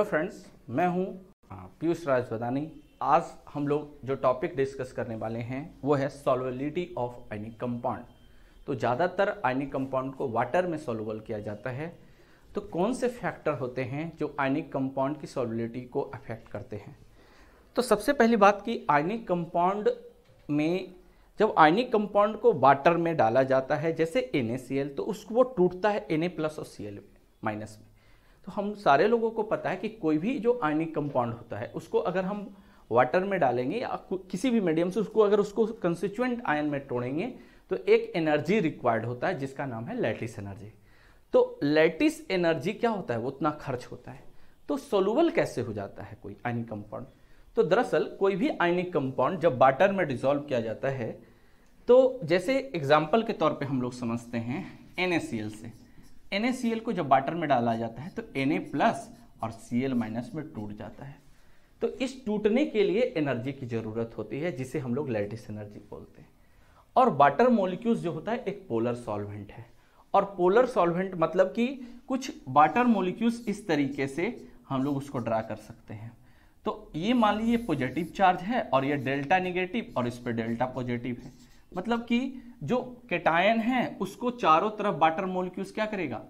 hello friends मैं हूं पीयूष राज वदानी आज हम लोग जो टॉपिक डिस्कस करने वाले हैं वो है सॉल्वेबिलिटी ऑफ आइनिक कंपाउंड तो ज़्यादातर आइनिक कंपाउंड को वाटर में सॉल्युबल किया जाता है तो कौन से फैक्टर होते हैं जो आइनिक कंपाउंड की सॉल्युबिलिटी को अफेक्ट करते हैं तो सबसे पहली बात कि आइनिक कंपाउंड में जब आयनिक कंपाउंड को वाटर में डाला जाता है जैसे एन तो उसको वो टूटता है एन प्लस और सी माइनस में तो हम सारे लोगों को पता है कि कोई भी जो आयनिक कंपाउंड होता है उसको अगर हम वाटर में डालेंगे या किसी भी मीडियम से उसको अगर उसको कंस्टिचुएंट आयन में तोड़ेंगे तो एक एनर्जी रिक्वायर्ड होता है जिसका नाम है लैटिस एनर्जी तो लैटिस एनर्जी क्या होता है वो उतना खर्च होता है तो सोलूबल कैसे हो जाता है कोई आयनिक कंपाउंड तो दरअसल कोई भी आयनिक कंपाउंड जब वाटर में डिजोल्व किया जाता है तो जैसे एग्जाम्पल के तौर पर हम लोग समझते हैं एन से एन को जब वाटर में डाला जाता है तो एन प्लस और सी माइनस में टूट जाता है तो इस टूटने के लिए एनर्जी की ज़रूरत होती है जिसे हम लोग लैटिस एनर्जी बोलते हैं और वाटर मोलिक्यूल्स जो होता है एक पोलर सॉल्वेंट है और पोलर सॉल्वेंट मतलब कि कुछ वाटर मोलिक्यूल्स इस तरीके से हम लोग उसको ड्रा कर सकते हैं तो ये मान लीजिए पॉजिटिव चार्ज है और ये डेल्टा निगेटिव और इस पर डेल्टा पॉजिटिव है मतलब कि जो केटायन है उसको चारों तरफ वाटर मोलिक्यूल्स क्या करेगा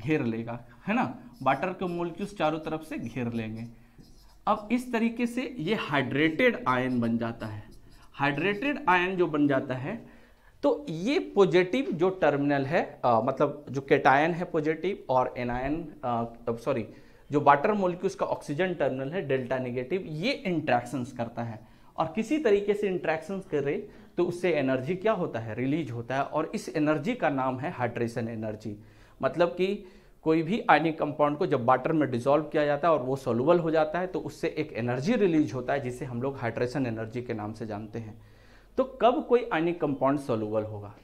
घेर लेगा है ना वाटर के मोलिक्यूल्स चारों तरफ से घेर लेंगे अब इस तरीके से ये हाइड्रेटेड आयन बन जाता है हाइड्रेटेड आयन जो बन जाता है तो ये पॉजिटिव जो टर्मिनल है आ, मतलब जो केटायन है पॉजिटिव और एनायन सॉरी जो वाटर मोलिक्यूल्स का ऑक्सीजन टर्मिनल है डेल्टा नेगेटिव ये इंट्रैक्शंस करता है और किसी तरीके से इंट्रैक्शंस करे तो उससे एनर्जी क्या होता है रिलीज होता है और इस एनर्जी का नाम है हाइड्रेशन एनर्जी मतलब कि कोई भी आयनिक कंपाउंड को जब वाटर में डिजोल्व किया जाता है और वो सोलूबल हो जाता है तो उससे एक एनर्जी रिलीज होता है जिसे हम लोग हाइड्रेशन एनर्जी के नाम से जानते हैं तो कब कोई आयनिक कंपाउंड सोलूबल होगा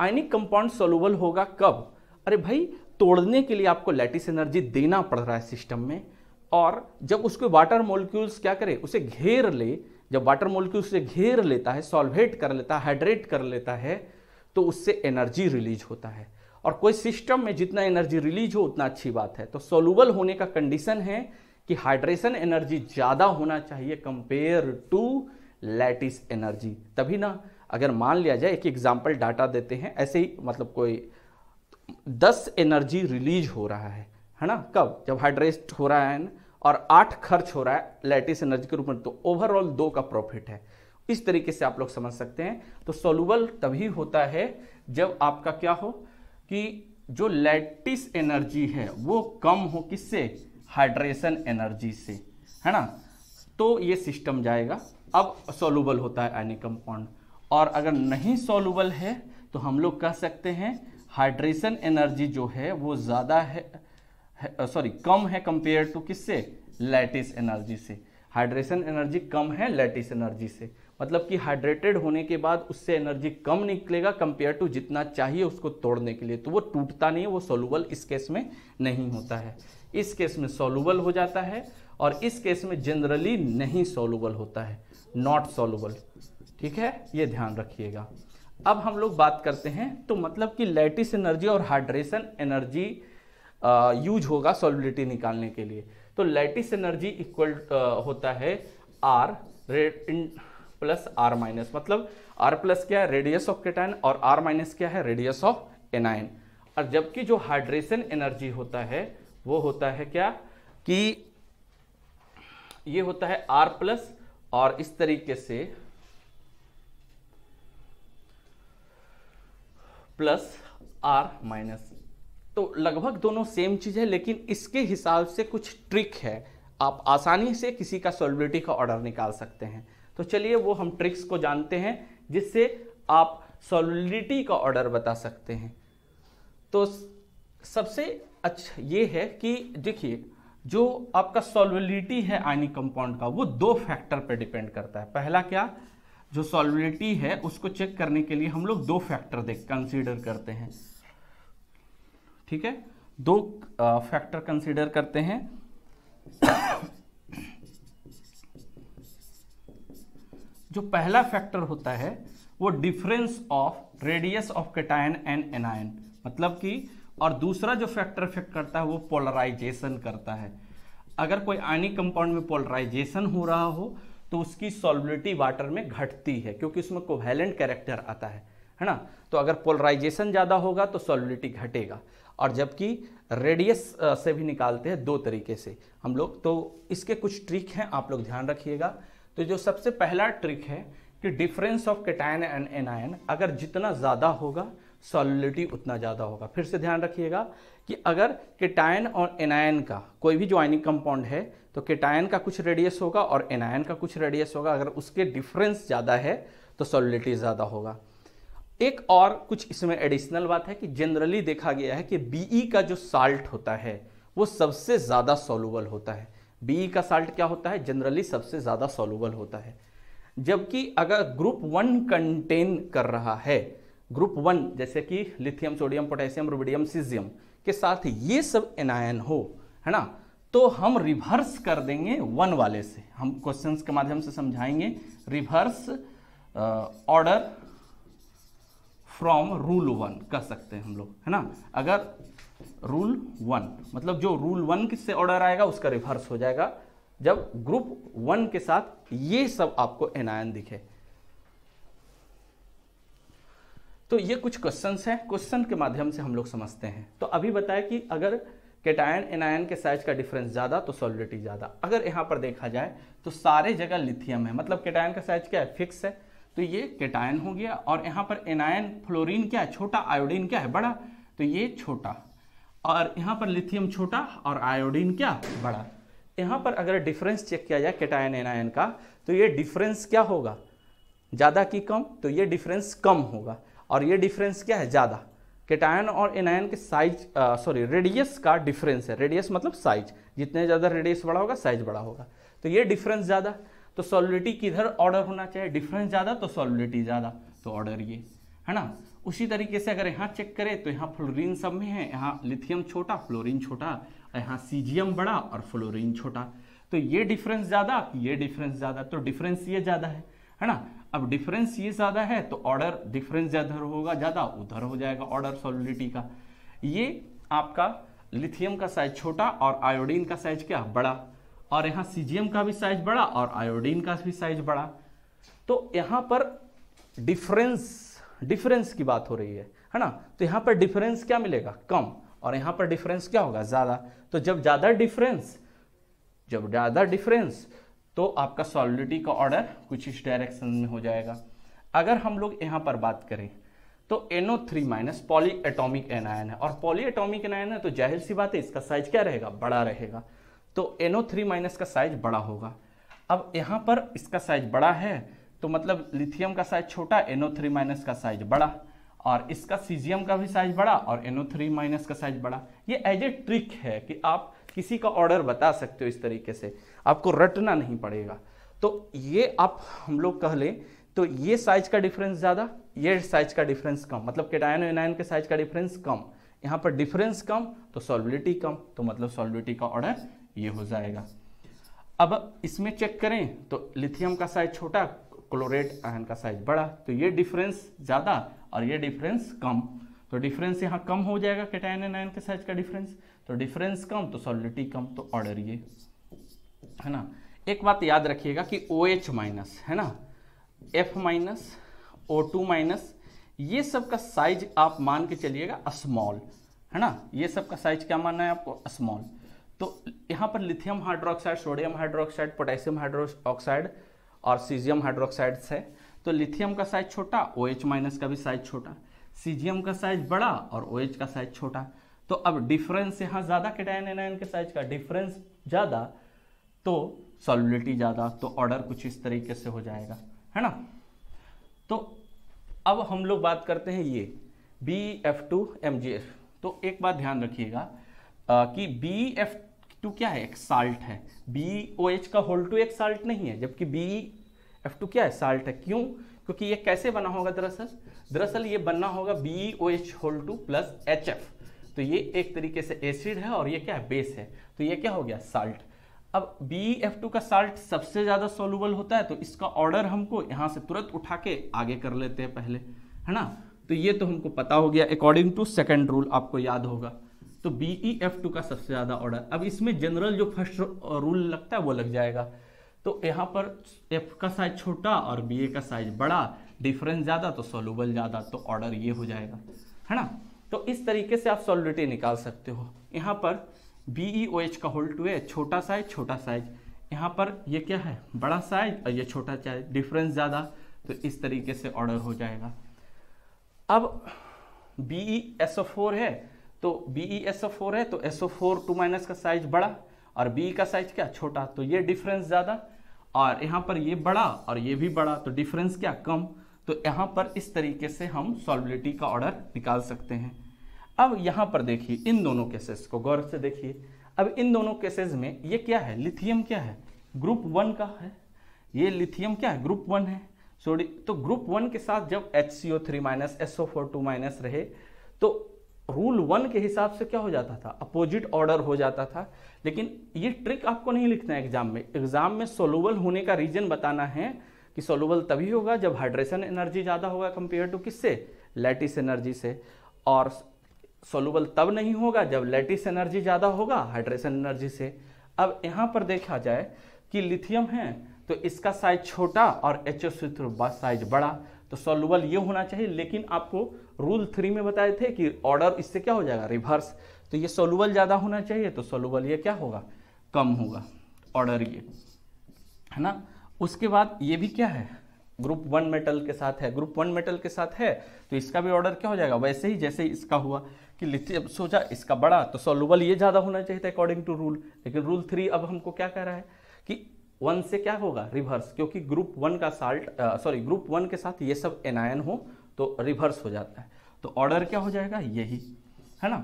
आयनिक कंपाउंड सोलूबल होगा कब अरे भाई तोड़ने के लिए आपको लैटिस एनर्जी देना पड़ रहा है सिस्टम में और जब उसके वाटर मोलिक्यूल्स क्या करे उसे घेर ले जब वाटर मोलिक्यूल से घेर लेता है सॉल्वेट कर लेता है हाइड्रेट कर लेता है तो उससे एनर्जी रिलीज होता है और कोई सिस्टम में जितना एनर्जी रिलीज हो उतना अच्छी बात है तो सोलूबल होने का कंडीशन है कि हाइड्रेशन एनर्जी ज़्यादा होना चाहिए कंपेयर टू लैटिस एनर्जी तभी ना अगर मान लिया जाए एक एग्जाम्पल डाटा देते हैं ऐसे ही मतलब कोई दस एनर्जी रिलीज हो रहा है है ना कब जब हाइड्रेट हो रहा है ना और आठ खर्च हो रहा है लैटिस एनर्जी के रूप में तो ओवरऑल दो का प्रॉफिट है इस तरीके से आप लोग समझ सकते हैं तो सोलूबल तभी होता है जब आपका क्या हो कि जो लैटिस एनर्जी है वो कम हो किससे हाइड्रेशन एनर्जी से है ना तो ये सिस्टम जाएगा अब सोलूबल होता है आयनिक कंपाउंड और अगर नहीं सोलूबल है तो हम लोग कह सकते हैं हाइड्रेशन एनर्जी जो है वो ज़्यादा है सॉरी कम है कंपेयर टू किससे लैटिस एनर्जी से हाइड्रेशन एनर्जी कम है लैटिस एनर्जी से मतलब कि हाइड्रेटेड होने के बाद उससे एनर्जी कम निकलेगा कंपेयर टू जितना चाहिए उसको तोड़ने के लिए तो वो टूटता नहीं है वो सोलूबल इस केस में नहीं होता है इस केस में सोलूबल हो जाता है और इस केस में जनरली नहीं सोलूबल होता है नॉट सोलूबल ठीक है ये ध्यान रखिएगा अब हम लोग बात करते हैं तो मतलब कि लैटिस एनर्जी और हाइड्रेशन एनर्जी यूज होगा सॉलिबिलिटी निकालने के लिए तो लैटिस एनर्जी इक्वल होता है R red plus R minus मतलब आर प्लस क्या है रेडियस ऑफ केटाइन और आर माइनस क्या है रेडियस ऑफ एनाइन और जबकि जो हाइड्रेशन एनर्जी होता है वो होता है क्या कि ये होता है आर प्लस और इस तरीके से प्लस आर माइनस तो लगभग दोनों सेम चीज़ है लेकिन इसके हिसाब से कुछ ट्रिक है आप आसानी से किसी का सोलबिलिटी का ऑर्डर निकाल सकते हैं तो चलिए वो हम ट्रिक्स को जानते हैं जिससे आप सॉलिडिटी का ऑर्डर बता सकते हैं तो सबसे अच्छा ये है कि देखिए जो आपका सोलबिलिटी है आयनिक कंपाउंड का वो दो फैक्टर पर डिपेंड करता है पहला क्या जो सॉलिबिलिटी है उसको चेक करने के लिए हम लोग दो फैक्टर देख कंसीडर करते हैं ठीक है दो फैक्टर कंसीडर करते हैं जो पहला फैक्टर होता है वो difference of radius of cation and anion मतलब कि और दूसरा जो फैक्टर इफेक्ट करता है वो पोलराइजेशन करता है अगर कोई आयनिक कंपाउंड में पोलराइजेशन हो रहा हो तो उसकी सॉलिबिलिटी वाटर में घटती है क्योंकि उसमें कोवेलेंट कैरेक्टर आता है है ना तो अगर पोलराइजेशन ज़्यादा होगा तो सॉलिबिलिटी घटेगा और जबकि रेडियस से भी निकालते हैं दो तरीके से हम लोग तो इसके कुछ ट्रिक हैं आप लोग ध्यान रखिएगा तो जो सबसे पहला ट्रिक है कि difference of cation and anion अगर जितना ज़्यादा होगा सॉलिडिटी उतना ज़्यादा होगा फिर से ध्यान रखिएगा कि अगर केटायन और एनायन का कोई भी ज्वाइनिंग कंपाउंड है तो केटायन का कुछ रेडियस होगा और एनायन का कुछ रेडियस होगा अगर उसके डिफरेंस ज़्यादा है तो सॉलिडिटी ज़्यादा होगा एक और कुछ इसमें एडिशनल बात है कि जनरली देखा गया है कि बीई e का जो साल्ट होता है वो सबसे ज़्यादा सोलूबल होता है बीई e का साल्ट क्या होता है जनरली सबसे ज़्यादा सोलूबल होता है जबकि अगर ग्रुप वन कंटेन कर रहा है ग्रुप वन जैसे कि lithium sodium potassium rubidium caesium के साथ ये सब एनायन हो है ना तो हम रिवर्स कर देंगे वन वाले से हम क्वेश्चंस के माध्यम से समझाएंगे reverse order uh, from rule one कह सकते हैं हम लोग है ना अगर रूल वन मतलब जो रूल वन से ऑर्डर आएगा उसका रिवर्स हो जाएगा जब ग्रुप वन के साथ ये सब आपको एनायन दिखे तो ये कुछ क्वेश्चंस हैं क्वेश्चन के माध्यम से हम लोग समझते हैं तो अभी बताया कि अगर केटायन एनायन के साइज का डिफरेंस ज़्यादा तो सॉलिडिटी ज़्यादा अगर यहां पर देखा जाए तो सारे जगह लिथियम है मतलब केटायन का साइज क्या है फिक्स है तो ये केटायन हो गया और यहाँ पर एनायन फ्लोरीन क्या है छोटा आयोडीन क्या है बड़ा तो ये छोटा और यहाँ पर लिथियम छोटा और आयोडीन क्या बड़ा यहाँ पर अगर डिफरेंस चेक किया जाए केटायन एनायन का तो ये डिफरेंस क्या होगा ज़्यादा की कम तो ये डिफरेंस कम होगा और ये डिफरेंस क्या है ज़्यादा केटायन और एनायन के साइज सॉरी रेडियस का डिफरेंस है रेडियस मतलब साइज जितने ज़्यादा रेडियस बड़ा होगा साइज बड़ा होगा तो ये डिफरेंस ज़्यादा तो सॉलिडिटी किधर ऑर्डर होना चाहिए डिफरेंस ज़्यादा तो सॉलिडिटी ज़्यादा तो ऑर्डर ये है ना उसी तरीके से अगर यहाँ चेक करें तो यहाँ फ्लोरिन सब में है यहाँ लिथियम छोटा फ्लोरिन छोटा यहाँ सीजियम बड़ा और फ्लोरिन छोटा तो ये डिफरेंस ज़्यादा ये डिफरेंस ज़्यादा तो डिफरेंस ये ज़्यादा है है ना अब डिफरेंस ये ज़्यादा है तो ऑर्डर डिफरेंस ज़्यादा होगा ज़्यादा उधर हो जाएगा ऑर्डर सॉलिडिटी का ये आपका लिथियम का साइज छोटा और आयोडीन का साइज क्या बड़ा और यहाँ सीजियम का भी साइज बढ़ा और आयोडीन का भी साइज बढ़ा तो यहाँ पर डिफरेंस डिफरेंस की बात हो रही है है ना तो यहाँ पर डिफरेंस क्या मिलेगा कम और यहाँ पर डिफरेंस क्या होगा ज़्यादा तो जब ज़्यादा डिफरेंस जब ज़्यादा डिफरेंस तो आपका सॉलिडिटी का ऑर्डर कुछ इस डायरेक्शन में हो जाएगा अगर हम लोग यहाँ पर बात करें तो NO three minus polyatomic anion है और पॉली एटोमिक एनायन है तो जाहिर सी बात है इसका साइज क्या रहेगा बड़ा रहेगा तो एनओ थ्री माइनस का साइज बड़ा होगा अब यहाँ पर इसका साइज बड़ा है तो मतलब लिथियम का साइज छोटा एनओ थ्री माइनस का साइज बड़ा और इसका सीजियम का भी साइज बड़ा और एनओ थ्री माइनस का साइज बड़ा ये एज ए ट्रिक है कि आप किसी का ऑर्डर बता सकते हो इस तरीके से आपको रटना नहीं पड़ेगा तो ये आप हम लोग कह लें तो ये साइज का डिफरेंस ज़्यादा ये साइज का डिफरेंस कम मतलब केटायनो एनायन के साइज का डिफरेंस कम यहाँ पर डिफरेंस कम तो सॉल्बिलिटी कम तो मतलब सॉल्बिलिटी का ऑर्डर ये हो जाएगा अब इसमें चेक करें तो लिथियम का साइज छोटा क्लोरेट आयन का साइज बड़ा तो ये डिफरेंस ज़्यादा और ये डिफरेंस कम तो डिफरेंस यहाँ कम हो जाएगा कैटाइन एन आयन के साइज का डिफरेंस तो डिफरेंस कम तो सॉलिडिटी कम तो ऑर्डर ये है ना एक बात याद रखिएगा कि ओ एच माइनस है ना F minus O two minus ये सब का साइज आप मान के चलिएगा स्मॉल है ना ये सब का साइज क्या मानना है आपको स्मॉल तो यहां पर lithium hydroxide sodium hydroxide potassium hydroxide और सीजियम हाइड्रोक्साइड्स है तो लिथियम का साइज छोटा ओ OH माइनस का भी साइज छोटा सीजियम का साइज बड़ा और ओ OH का साइज छोटा तो अब डिफरेंस यहां ज़्यादा कैटायन एनायन के साइज का डिफरेंस ज़्यादा तो सॉलिबिलिटी ज़्यादा तो ऑर्डर कुछ इस तरीके से हो जाएगा है ना तो अब हम लोग बात करते हैं ये B F two M G F तो एक बात ध्यान रखिएगा कि बी एफ टू क्या है एक साल्ट है बी ओ एच का होल टू एक साल्ट नहीं है जबकि बी एफ टू क्या है साल्ट है क्यों क्योंकि ये कैसे बना होगा दरअसल दरअसल ये बनना होगा B O H whole two plus H F तो ये एक तरीके से एसिड है और ये क्या है बेस है तो ये क्या हो गया साल्ट अब बी एफ टू का साल्ट सबसे ज़्यादा सोलूबल होता है तो इसका ऑर्डर हमको यहाँ से तुरंत उठा के आगे कर लेते हैं पहले है ना तो ये तो हमको पता हो गया अकॉर्डिंग टू सेकेंड रूल आपको याद होगा तो बी ई एफ टू का सबसे ज़्यादा ऑर्डर अब इसमें जनरल जो फर्स्ट रूल लगता है वो लग जाएगा तो यहाँ पर एफ का साइज छोटा और बी ए का साइज बड़ा डिफरेंस ज़्यादा तो सोलूबल ज़्यादा तो ऑर्डर ये हो जाएगा है ना तो इस तरीके से आप सोलिटी निकाल सकते हो यहाँ पर बी ई ओ एच का होल टू है छोटा साइज छोटा साइज यहाँ पर ये क्या है बड़ा साइज और ये छोटा साइज डिफरेंस ज़्यादा तो इस तरीके से ऑर्डर हो जाएगा अब B E S O four है तो B E S O four है तो S O four two minus का साइज बड़ा और बी e का साइज क्या छोटा तो ये डिफरेंस ज़्यादा और यहाँ पर ये बड़ा और ये भी बड़ा तो डिफरेंस क्या कम तो यहाँ पर इस तरीके से हम सॉलिबिलिटी का ऑर्डर निकाल सकते हैं अब यहाँ पर देखिए इन दोनों केसेस को गौर से देखिए अब इन दोनों केसेस में ये क्या है लिथियम क्या है ग्रुप वन का है ये लिथियम क्या है ग्रुप वन है सॉरी तो ग्रुप वन के साथ जब H C O three minus S O four two minus रहे तो रूल वन के हिसाब से क्या हो जाता था अपोजिट ऑर्डर हो जाता था लेकिन ये ट्रिक आपको नहीं लिखना है एग्जाम में एग्जाम में सोलूबल होने का रीजन बताना है कि सोलूबल तभी होगा जब हाइड्रेशन एनर्जी ज़्यादा होगा कंपेयर टू किससे लैटिस एनर्जी से और सोलूबल तब नहीं होगा जब लैटिस एनर्जी ज़्यादा होगा हाइड्रेशन एनर्जी से अब यहाँ पर देखा जाए कि लिथियम है तो इसका साइज छोटा और एच ओ साइज बड़ा तो सोलूबल ये होना चाहिए लेकिन आपको रूल थ्री में बताए थे कि ऑर्डर इससे क्या हो जाएगा रिवर्स तो ये सोलूबल ज़्यादा होना चाहिए तो सोलूबल ये क्या होगा कम होगा ऑर्डर ये है ना उसके बाद ये भी क्या है ग्रुप वन मेटल के साथ है ग्रुप वन मेटल के साथ है तो इसका भी ऑर्डर क्या हो जाएगा वैसे ही जैसे ही इसका हुआ कि लिथियम सोचा इसका बड़ा तो सोलूबल ये ज़्यादा होना चाहिए था अकॉर्डिंग टू रूल लेकिन रूल थ्री अब हमको क्या कह रहा है कि वन से क्या होगा रिवर्स क्योंकि ग्रुप वन का साल्ट सॉरी ग्रुप वन के साथ ये सब एनायन हो तो रिवर्स हो जाता है तो ऑर्डर क्या हो जाएगा यही है ना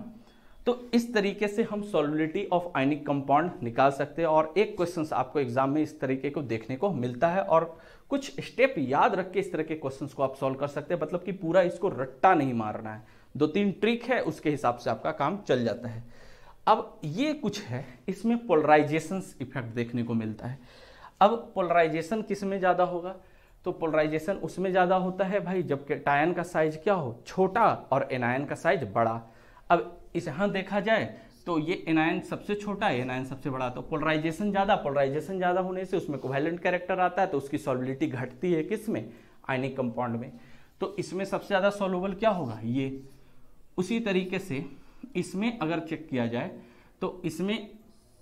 तो इस तरीके से हम सोलिडिटी ऑफ आइनिक कंपाउंड निकाल सकते हैं और एक क्वेश्चन आपको एग्जाम में इस तरीके को देखने को मिलता है और कुछ स्टेप याद रख के इस तरह के क्वेश्चंस को आप सॉल्व कर सकते हैं मतलब कि पूरा इसको रट्टा नहीं मारना है दो तीन ट्रिक है उसके हिसाब से आपका काम चल जाता है अब ये कुछ है इसमें पोलराइजेशन इफेक्ट देखने को मिलता है अब पोलराइजेशन किस में ज़्यादा होगा तो पोलराइजेशन उसमें ज़्यादा होता है भाई जबकि टायन का साइज क्या हो छोटा और एनायन का साइज बड़ा अब इस यहाँ देखा जाए तो ये एनायन सबसे छोटा है एनायन सबसे बड़ा तो पोलराइजेशन ज़्यादा पोलराइजेशन ज़्यादा होने से उसमें कोवेलेंट कैरेक्टर आता है तो उसकी सॉलिबिलिटी घटती है किस में आयनिक कंपाउंड में तो इसमें सबसे ज़्यादा सोलबल क्या होगा ये उसी तरीके से इसमें अगर चेक किया जाए तो इसमें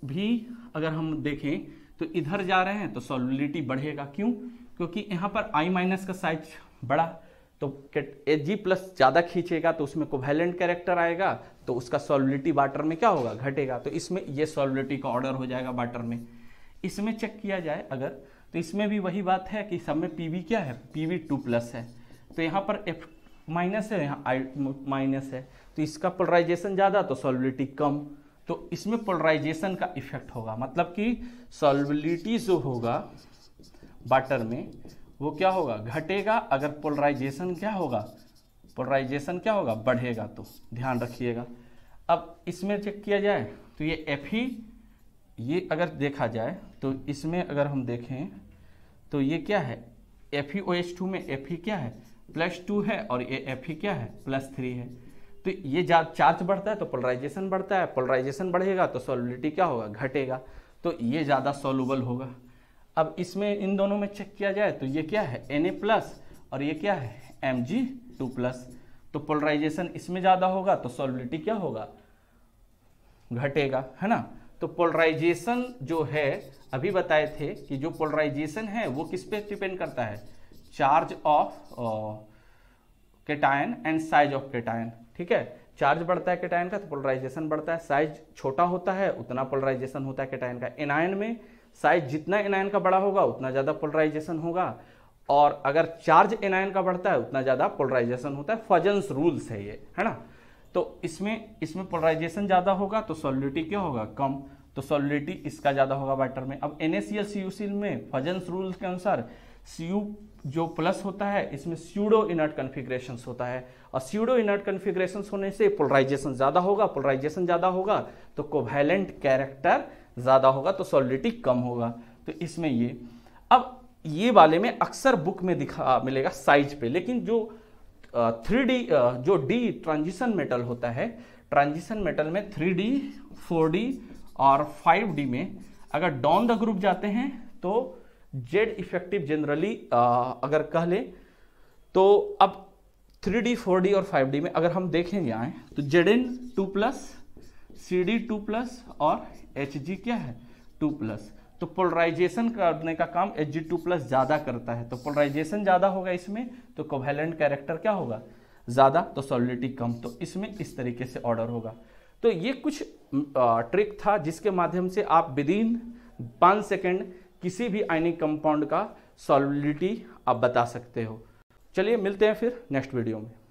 भी अगर हम देखें तो इधर जा रहे हैं तो सॉलिबिलिटी बढ़ेगा क्यों क्योंकि यहाँ पर आई माइनस का साइज बड़ा तो ए जी प्लस ज़्यादा खींचेगा तो उसमें कोवेलेंट कैरेक्टर आएगा तो उसका सॉलिडिटी वाटर में क्या होगा घटेगा तो इसमें ये सॉलिडिटी का ऑर्डर हो जाएगा वाटर में इसमें चेक किया जाए अगर तो इसमें भी वही बात है कि सब में पी क्या है पी वी टू प्लस है तो यहाँ पर एफ माइनस है यहाँ आई माइनस है तो इसका पोलराइजेशन ज़्यादा तो सॉलिडिटी कम तो इसमें पोलराइजेशन का इफेक्ट होगा मतलब कि सॉलिबिलिटी जो होगा वाटर में वो क्या होगा घटेगा अगर पोलराइजेशन क्या होगा पोलराइजेशन क्या होगा बढ़ेगा तो ध्यान रखिएगा अब इसमें चेक किया जाए तो ये एफ ही ये अगर देखा जाए तो इसमें अगर हम देखें तो ये क्या है एफ ही ओ एच टू में एफ ही क्या है प्लस टू है और ये एफ ही क्या है प्लस थ्री है तो ये चार्ज बढ़ता है तो पोलराइजेशन बढ़ता है पोलराइजेशन बढ़ेगा तो सॉलिडिटी क्या होगा घटेगा तो ये ज़्यादा सॉल्यूबल होगा अब इसमें इन दोनों में चेक किया जाए तो ये क्या है एन ए प्लस और ये क्या है एम जी टू प्लस तो पोलराइजेशन इसमें ज़्यादा होगा तो सॉलिबिलिटी क्या होगा घटेगा है ना तो पोलराइजेशन जो है अभी बताए थे कि जो पोलराइजेशन है वो किस पे डिपेंड करता है charge of cation and size of cation ठीक है चार्ज बढ़ता है केटायन का तो पोलराइजेशन बढ़ता है साइज छोटा होता है उतना पोलराइजेशन होता है केटायन का एनायन में साइज जितना एनायन का बड़ा होगा उतना ज़्यादा पोलराइजेशन होगा और अगर चार्ज एनायन का बढ़ता है उतना ज़्यादा पोलराइजेशन होता है फजन्स रूल्स है ये है ना तो इसमें इसमें पोलराइजेशन ज़्यादा होगा तो सोलिडिटी क्या होगा कम तो सॉलिडिटी इसका ज़्यादा होगा वाटर में अब एन ए में फजन्स रूल्स के अनुसार सी जो प्लस होता है इसमें स्यूडो इनर्ट कन्फिग्रेशन होता है और स्यूडो इनर्ट कन्फिग्रेशन होने से पोलराइजेशन ज़्यादा होगा पोलराइजेशन ज़्यादा होगा तो कोवैलेंट कैरेक्टर ज़्यादा होगा तो सॉलिडिटी कम होगा तो इसमें ये अब ये वाले में अक्सर बुक में दिखा मिलेगा साइज पे लेकिन जो थ्री डी जो डी ट्रांजिशन मेटल होता है ट्रांजिशन मेटल में थ्री डी फोर डी और फाइव डी में अगर डॉन द ग्रुप जाते हैं तो जेड इफेक्टिव जनरली अगर कह ले तो अब थ्री डी फोर डी और फाइव डी में अगर हम देखें यहाँ तो Z N two plus C D two plus और एच जी क्या है टू प्लस तो पोलराइजेशन करने का काम एच जी टू प्लस ज़्यादा करता है तो पोलराइजेशन ज़्यादा होगा इसमें तो कोवेलेंट कैरेक्टर क्या होगा ज़्यादा तो सॉलिडिटी कम तो इसमें इस तरीके से ऑर्डर होगा तो ये कुछ ट्रिक था जिसके माध्यम से आप विदिन पाँच सेकेंड किसी भी आइनिक कंपाउंड का सॉलिडिटी आप बता सकते हो चलिए मिलते हैं फिर नेक्स्ट वीडियो में